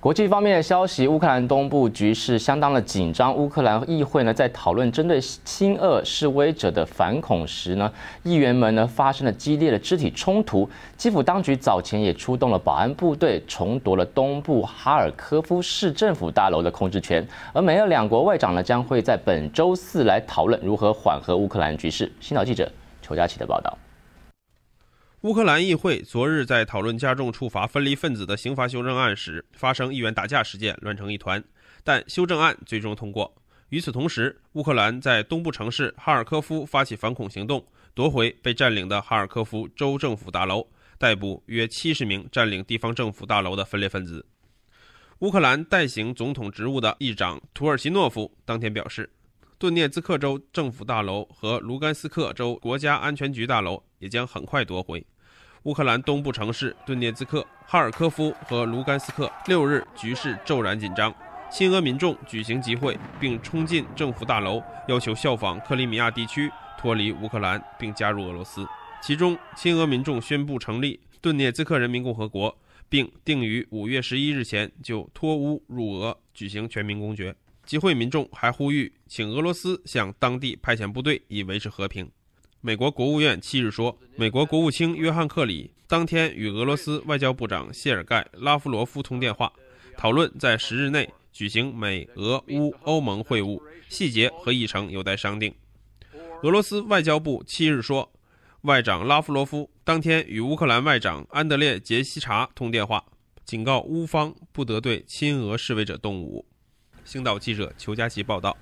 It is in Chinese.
国际方面的消息，乌克兰东部局势相当的紧张。乌克兰议会呢在讨论针对亲俄示威者的反恐时呢，议员们呢发生了激烈的肢体冲突。基辅当局早前也出动了保安部队，重夺了东部哈尔科夫市政府大楼的控制权。而美俄两国外长呢将会在本周四来讨论如何缓和乌克兰局势。新岛记者裘佳琪的报道。乌克兰议会昨日在讨论加重处罚分离分子的刑罚修正案时，发生议员打架事件，乱成一团。但修正案最终通过。与此同时，乌克兰在东部城市哈尔科夫发起反恐行动，夺回被占领的哈尔科夫州政府大楼，逮捕约七十名占领地方政府大楼的分裂分子。乌克兰代行总统职务的议长土耳其诺夫当天表示。顿涅茨克州政府大楼和卢甘斯克州国家安全局大楼也将很快夺回。乌克兰东部城市顿涅茨克、哈尔科夫和卢甘斯克六日局势骤然紧张，亲俄民众举行集会，并冲进政府大楼，要求效仿克里米亚地区脱离乌克兰并加入俄罗斯。其中，亲俄民众宣布成立顿涅茨克人民共和国，并定于五月十一日前就脱乌入俄举行全民公决。集会民众还呼吁，请俄罗斯向当地派遣部队以维持和平。美国国务院七日说，美国国务卿约翰·克里当天与俄罗斯外交部长谢尔盖·拉夫罗夫通电话，讨论在十日内举行美俄乌欧盟会晤细节和议程有待商定。俄罗斯外交部七日说，外长拉夫罗夫当天与乌克兰外长安德烈·杰西查通电话，警告乌方不得对亲俄示威者动武。青岛记者裘佳琪报道。